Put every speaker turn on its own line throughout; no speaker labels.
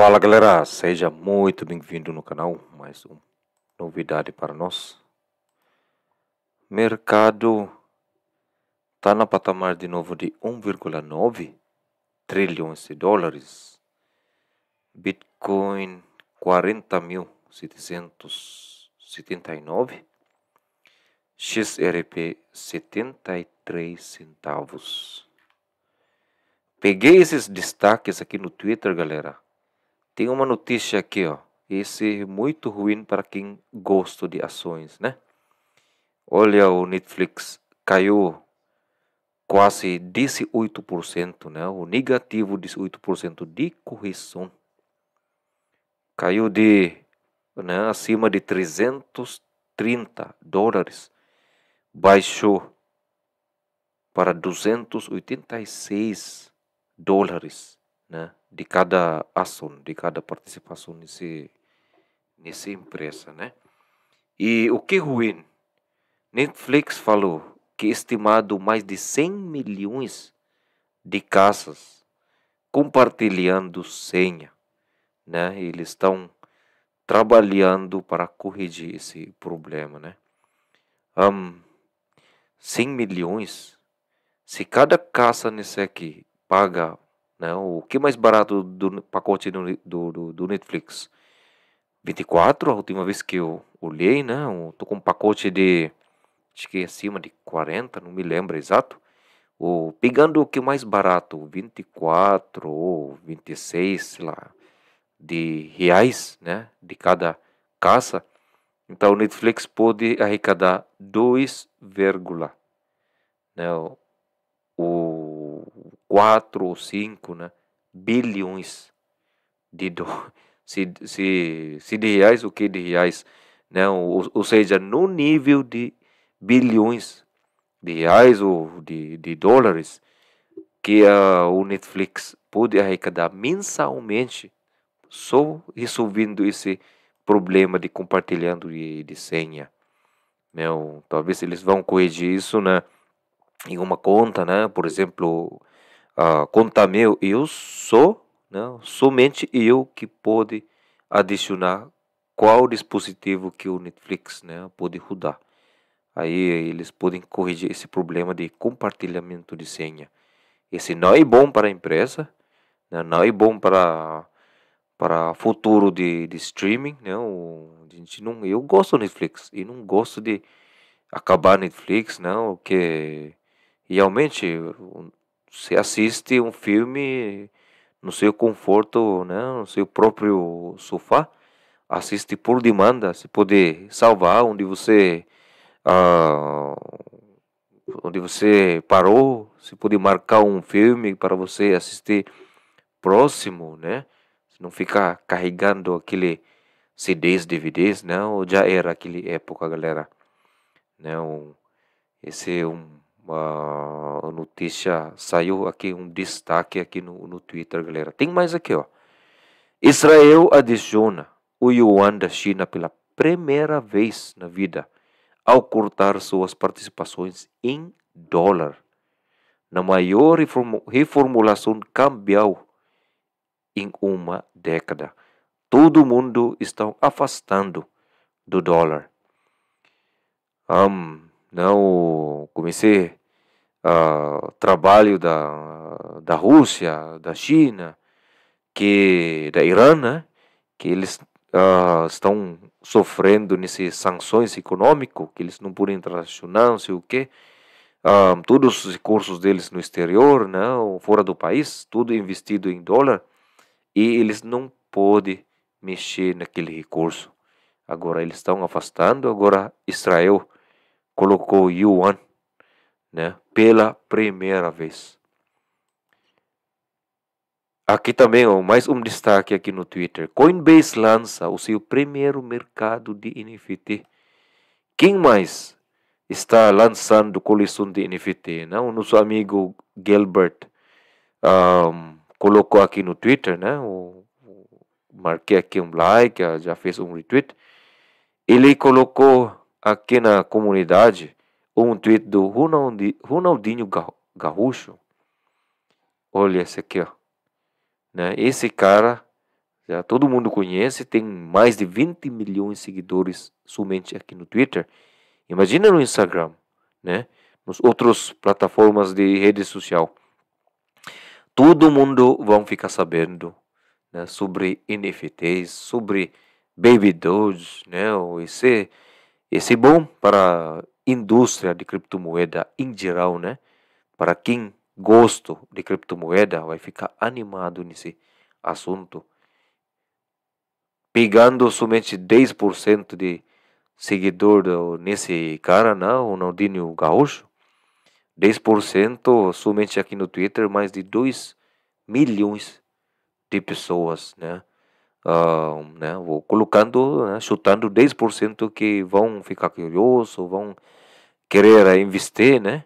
Fala galera, seja muito bem-vindo no canal, mais uma novidade para nós. Mercado está na patamar de novo de 1,9 trilhões de dólares. Bitcoin 40.779. XRP 73 centavos. Peguei esses destaques aqui no Twitter, galera tem uma notícia aqui, ó. Esse é muito ruim para quem gosta de ações, né? Olha o Netflix caiu quase 18%, né? O negativo 18% de correção. Caiu de né, acima de 330 dólares. Baixou para 286 dólares né, de cada ação, de cada participação nesse, nessa empresa. Né? E o que ruim? Netflix falou que é estimado mais de 100 milhões de casas compartilhando senha. Né? Eles estão trabalhando para corrigir esse problema. Né? Um, 100 milhões. Se cada casa nesse aqui paga né? O que é mais barato do pacote do, do, do Netflix? 24, a última vez que eu olhei, né? Eu tô com um pacote de acho que é acima de 40, não me lembro exato. Ou pegando o que é mais barato, 24 ou 26, sei lá, de reais, né, de cada caça. Então o Netflix pode arrecadar 2, né, o quatro ou cinco né, bilhões de, do, se, se, se de reais, o que de reais? Né? Ou, ou seja, no nível de bilhões de reais ou de, de dólares que uh, o Netflix pode arrecadar mensalmente só resolvendo esse problema de compartilhando de, de senha. Meu, né, talvez eles vão corrigir isso né, em uma conta, né, por exemplo, conta ah, tá meu, eu sou, não, né? somente eu que pode adicionar qual dispositivo que o Netflix né, pode rodar. Aí eles podem corrigir esse problema de compartilhamento de senha. Esse não é bom para a empresa, né? não é bom para para futuro de, de streaming, né? a gente não, eu gosto do Netflix e não gosto de acabar Netflix, não, que realmente se assiste um filme no seu conforto, né, no seu próprio sofá, assiste por demanda, se poder salvar onde você ah, onde você parou, se poder marcar um filme para você assistir próximo, né? Se não ficar carregando aquele CDs, DVDs, não, já era aquele época, galera. Não, né, esse é um uma notícia, saiu aqui um destaque aqui no, no Twitter, galera. Tem mais aqui, ó. Israel adiciona o yuan da China pela primeira vez na vida ao cortar suas participações em dólar na maior reformulação cambial em uma década. Todo mundo está afastando do dólar. Um, não comecei trabalho da, da Rússia, da China, que da Irã, né? que eles uh, estão sofrendo nessas sanções econômicas, que eles não podem tracionar não sei o quê. Ah, todos os recursos deles no exterior, né, fora do país, tudo investido em dólar, e eles não podem mexer naquele recurso. Agora eles estão afastando, agora Israel colocou yuan né, pela primeira vez. Aqui também, ó, mais um destaque aqui no Twitter. Coinbase lança o seu primeiro mercado de NFT. Quem mais está lançando coleção de NFT? Né? O nosso amigo Gilbert um, colocou aqui no Twitter, né? O, marquei aqui um like, já fez um retweet. Ele colocou aqui na comunidade um tweet do Ronaldinho Garrucho. Olha esse aqui, ó. Né? Esse cara, já todo mundo conhece, tem mais de 20 milhões de seguidores somente aqui no Twitter. Imagina no Instagram, né? Nos outros plataformas de rede social. Todo mundo vão ficar sabendo né, sobre NFTs, sobre Baby Doge, né? Esse, esse bom para indústria de criptomoeda em geral, né? Para quem gosta de criptomoeda, vai ficar animado nesse assunto. Pegando somente 10% de seguidor do, nesse cara, né? O Naldinho Gaúcho. 10% somente aqui no Twitter, mais de 2 milhões de pessoas, né? Uh, né, vou colocando, né, chutando 10% que vão ficar curiosos, vão querer eh, investir, né?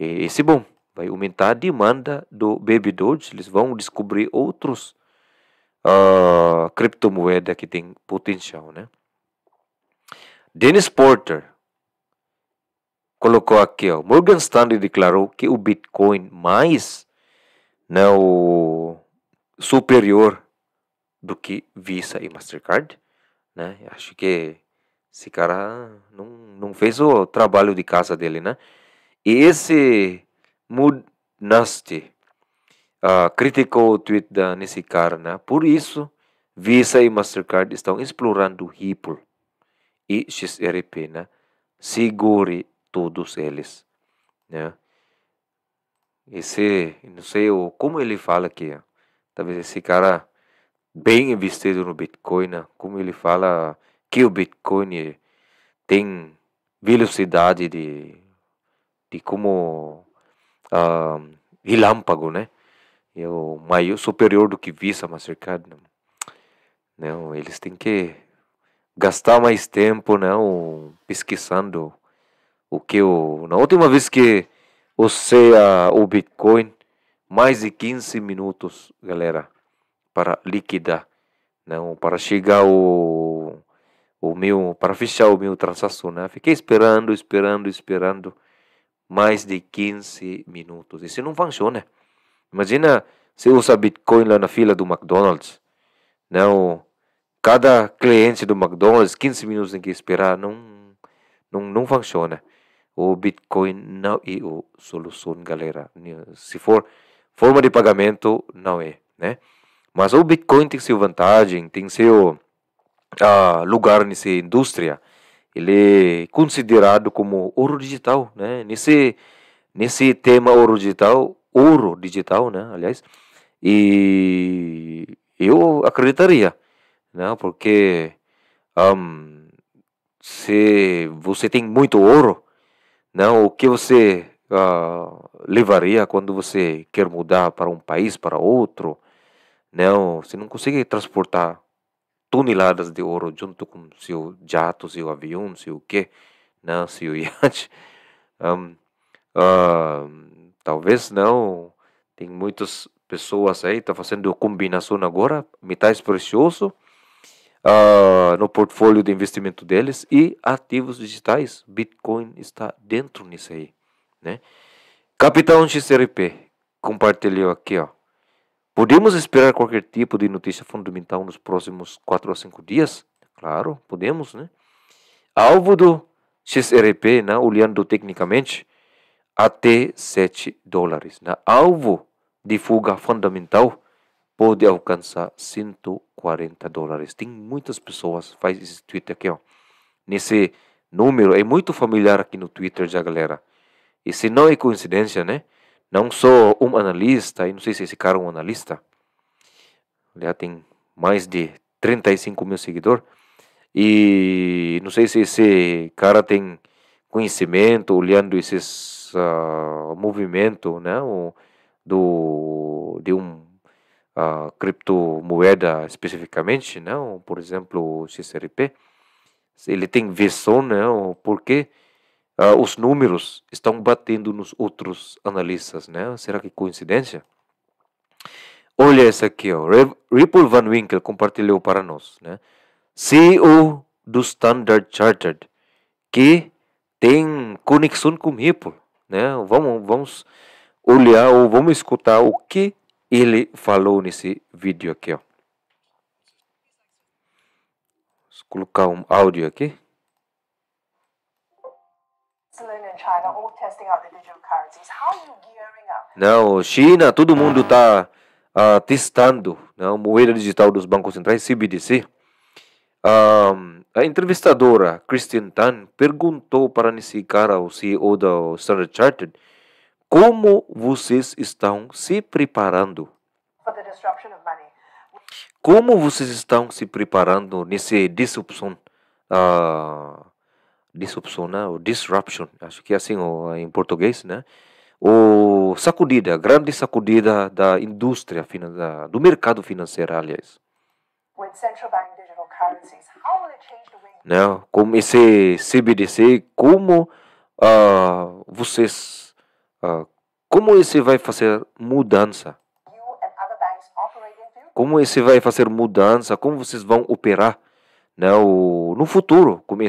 E esse é bom vai aumentar a demanda do doge, eles vão descobrir outros uh, criptomoeda que tem potencial, né? Dennis Porter colocou aqui, ó, Morgan Stanley declarou que o Bitcoin mais não né, superior do que Visa e Mastercard, né? Acho que esse cara não, não fez o trabalho de casa dele, né? E esse Mud nasty uh, ah, criticou o tweet da, nesse cara, né? Por isso, Visa e Mastercard estão explorando Ripple e XRP, né? Segure todos eles, né? Esse, não sei o, como ele fala aqui, talvez esse cara bem investido no Bitcoin, né? como ele fala que o Bitcoin tem velocidade de, de como uh, relâmpago, né? É o maior, superior do que Visa, Mastercard. Não, eles têm que gastar mais tempo, não, pesquisando o que o... Na última vez que você a, o Bitcoin, mais de 15 minutos, galera, para liquidar, não, para chegar o o meu para fechar o meu transação, né? Fiquei esperando, esperando, esperando mais de 15 minutos. Isso não funciona. Imagina se usa Bitcoin lá na fila do McDonald's, não? Né? Cada cliente do McDonald's 15 minutos tem que esperar, não não não funciona. O Bitcoin não é a solução, galera. Se for forma de pagamento, não é, né? Mas o Bitcoin tem sua vantagem, tem seu lugar nessa indústria, ele é considerado como ouro digital, né? Nesse nesse tema ouro digital, ouro digital, né? Aliás, e eu acreditaria, né? Porque um, se você tem muito ouro, não, né? o que você uh, levaria quando você quer mudar para um país para outro, não, né? você não consegue transportar toneladas de ouro junto com seu jato, seu avião, seu quê, não, né, seu iate. Um, uh, talvez não. Tem muitas pessoas aí tá fazendo combinação agora, metais preciosos uh, no portfólio de investimento deles e ativos digitais. Bitcoin está dentro nisso aí, né? Capitão XRP compartilhou aqui, ó. Podemos esperar qualquer tipo de notícia fundamental nos próximos quatro a cinco dias? Claro, podemos, né? Alvo do XRP, né? olhando tecnicamente, até 7 dólares. Né? Alvo de fuga fundamental pode alcançar 140 dólares. Tem muitas pessoas faz esse tweet aqui, ó. Nesse número é muito familiar aqui no Twitter já, galera. E se não é coincidência, né? Não sou um analista, e não sei se esse cara é um analista. Ele já tem mais de 35 mil seguidores. E não sei se esse cara tem conhecimento olhando esses uh, movimento, né, o, do de um uh, criptomoeda especificamente, né, por exemplo, o XRP. Ele tem visão, né, Porque uh, os números estão batendo nos outros analistas, né? Será que coincidência? Olha essa aqui, ó. Ripple Van Winkle compartilhou para nós, né? CEO do Standard Chartered, que tem conexão com Ripple, né? Vamos, vamos olhar ou vamos escutar o que ele falou nesse vídeo aqui, ó. Vou colocar um áudio aqui. Não, China, todo mundo está uh, ah, testando né, a moeda digital dos bancos centrais, CBDC. a entrevistadora Christian Tan perguntou para Nishikara, o CEO da Standard Chartered, como vocês estão se preparando. Como vocês estão se preparando nessa disrupção uh, ah, disrupção, o disruption, acho que é assim em português, né? Ou sacudida, grande sacudida da indústria, do mercado financeiro, aliás. Né? Como esse CBDC, como uh, vocês, uh, como esse vai fazer mudança? Como esse vai fazer mudança? Como vocês vão operar? né, o, no futuro, como,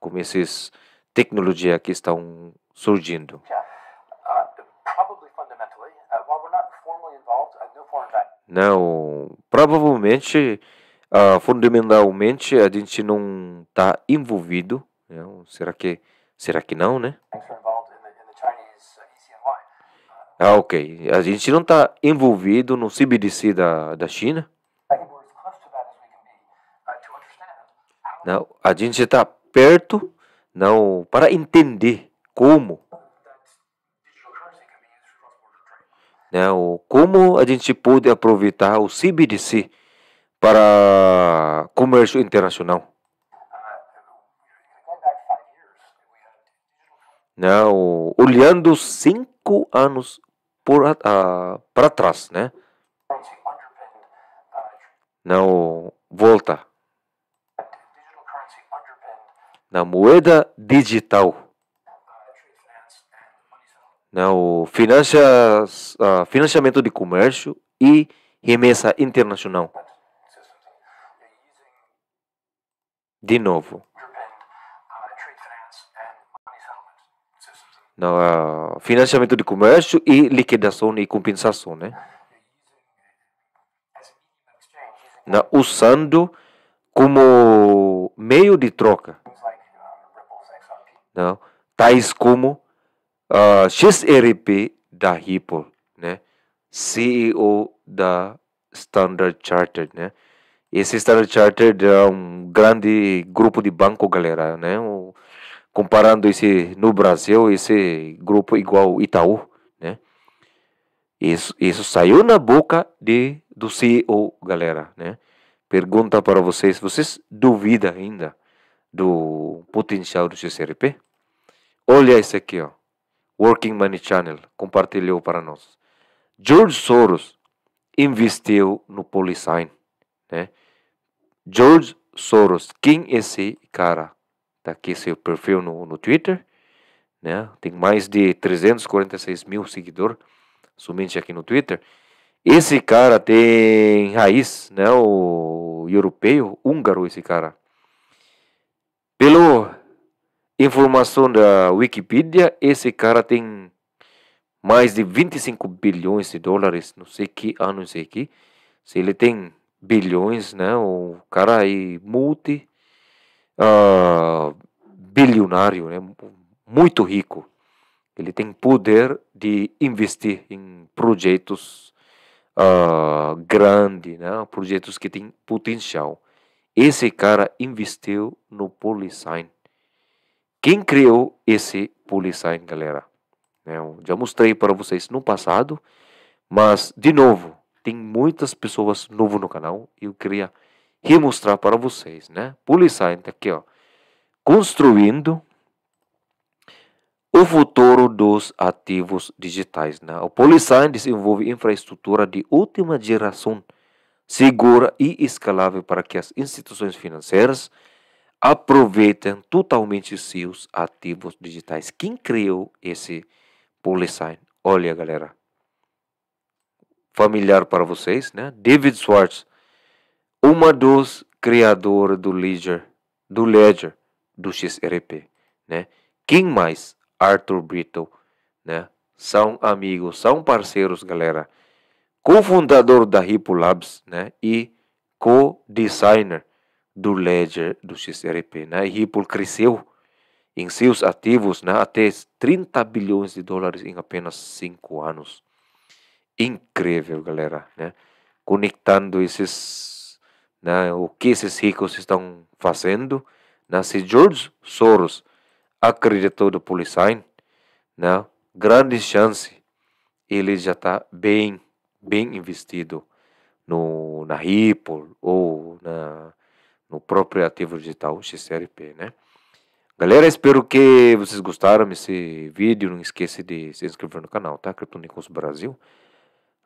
como essas tecnologias que estão surgindo. Uh, não, uh, uh, né, provavelmente, uh, fundamentalmente, a gente não está envolvido. Né? Será que, será que não, né? Ah, ok. A gente não está envolvido no CBDC da, da China. Não, a gente está perto não para entender como não, né, como a gente pode aproveitar o CBDC para comércio internacional. Não, olhando cinco anos por, uh, para trás, né? Não, volta na moeda digital. Não, finanças, ah, financiamento de comércio e remessa internacional. De novo. No, uh, ah, financiamento de comércio e liquidação e compensação, né? Na, usando como meio de troca não, tais como uh, ah, XRP da Ripple, né, CEO da Standard Chartered, né. Esse Standard Chartered é um grande grupo de banco, galera, né. O, comparando esse no Brasil, esse grupo igual Itaú, né. Isso, isso saiu na boca de, do CEO, galera, né. Pergunta para vocês, vocês duvidam ainda do potencial do XRP? Olha esse aqui, ó. Working Money Channel compartilhou para nós. George Soros investiu no Polisign, né? George Soros, quem é esse cara? Tá aqui seu perfil no, no Twitter, né? Tem mais de 346 mil seguidores somente aqui no Twitter. Esse cara tem raiz, né? O europeu, húngaro, esse cara. Pelo informação da Wikipedia, esse cara tem mais de 25 bilhões de dólares, não sei que ano, não sei que. Se ele tem bilhões, né? O cara é multi uh, bilionário, né? Muito rico. Ele tem poder de investir em projetos uh, ah, grandes, né? Projetos que têm potencial. Esse cara investiu no Polysign quem criou esse Polisign, galera? Né, eu já mostrei para vocês no passado, mas de novo, tem muitas pessoas novo no canal eu queria remostrar para vocês, né? Polisign tá aqui, ó. Construindo o futuro dos ativos digitais, né? O Polisign desenvolve infraestrutura de última geração segura e escalável para que as instituições financeiras Aproveitem totalmente seus ativos digitais. Quem criou esse PoliSign? Olha, galera, familiar para vocês, né? David Schwartz, uma dos criadores do Ledger, do Ledger, do XRP, né? Quem mais? Arthur Brito, né? São amigos, são parceiros, galera. Cofundador da Hippo Labs, né? E co-designer do ledger do XRP. Né? Ripple cresceu em seus ativos né, até 30 bilhões de dólares em apenas 5 anos. Incrível, galera. Né? Conectando esses. Né, o que esses ricos estão fazendo. Né? Se George Soros acreditou no Polysign, né, grande chance ele já está bem, bem investido no, na Ripple ou na no próprio ativo digital XRP, né? Galera, espero que vocês gostaram desse vídeo. Não esqueça de se inscrever no canal, tá? Criptonicos Brasil.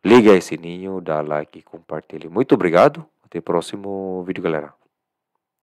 Liga esse sininho, dá like e compartilhe. Muito obrigado. Até o próximo vídeo, galera.